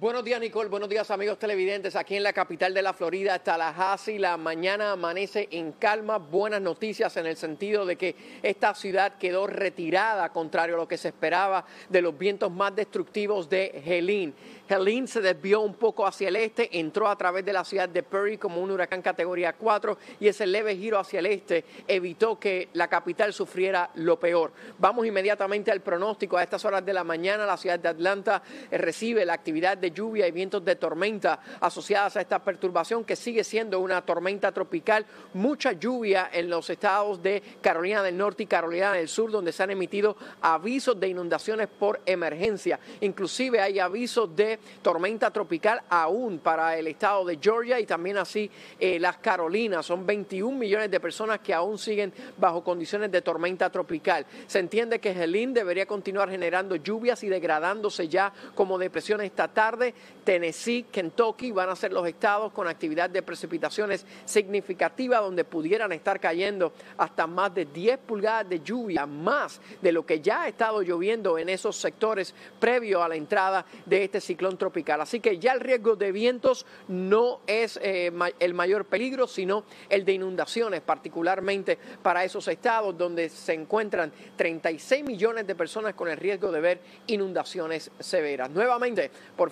Buenos días, Nicole. Buenos días, amigos televidentes. Aquí en la capital de la Florida, Tallahassee, la mañana amanece en calma. Buenas noticias en el sentido de que esta ciudad quedó retirada, contrario a lo que se esperaba, de los vientos más destructivos de Helene. Helene se desvió un poco hacia el este, entró a través de la ciudad de Perry como un huracán categoría 4 y ese leve giro hacia el este evitó que la capital sufriera lo peor. Vamos inmediatamente al pronóstico. A estas horas de la mañana, la ciudad de Atlanta eh, recibe la actividad de lluvia y vientos de tormenta asociadas a esta perturbación que sigue siendo una tormenta tropical. Mucha lluvia en los estados de Carolina del Norte y Carolina del Sur, donde se han emitido avisos de inundaciones por emergencia. Inclusive hay avisos de tormenta tropical aún para el estado de Georgia y también así eh, las Carolinas. Son 21 millones de personas que aún siguen bajo condiciones de tormenta tropical. Se entiende que Helene debería continuar generando lluvias y degradándose ya como depresión esta tarde Tennessee, Kentucky van a ser los estados con actividad de precipitaciones significativa donde pudieran estar cayendo hasta más de 10 pulgadas de lluvia, más de lo que ya ha estado lloviendo en esos sectores previo a la entrada de este ciclón tropical. Así que ya el riesgo de vientos no es eh, el mayor peligro, sino el de inundaciones, particularmente para esos estados donde se encuentran 36 millones de personas con el riesgo de ver inundaciones severas. Nuevamente, por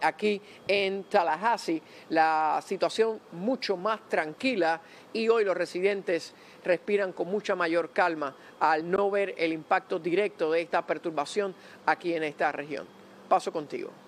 aquí en Tallahassee la situación mucho más tranquila y hoy los residentes respiran con mucha mayor calma al no ver el impacto directo de esta perturbación aquí en esta región. Paso contigo.